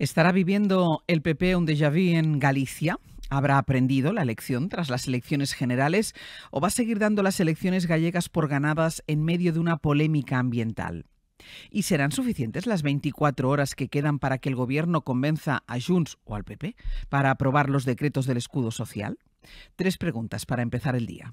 ¿Estará viviendo el PP un déjà vu en Galicia? ¿Habrá aprendido la elección tras las elecciones generales o va a seguir dando las elecciones gallegas por ganadas en medio de una polémica ambiental? ¿Y serán suficientes las 24 horas que quedan para que el Gobierno convenza a Junts o al PP para aprobar los decretos del escudo social? Tres preguntas para empezar el día.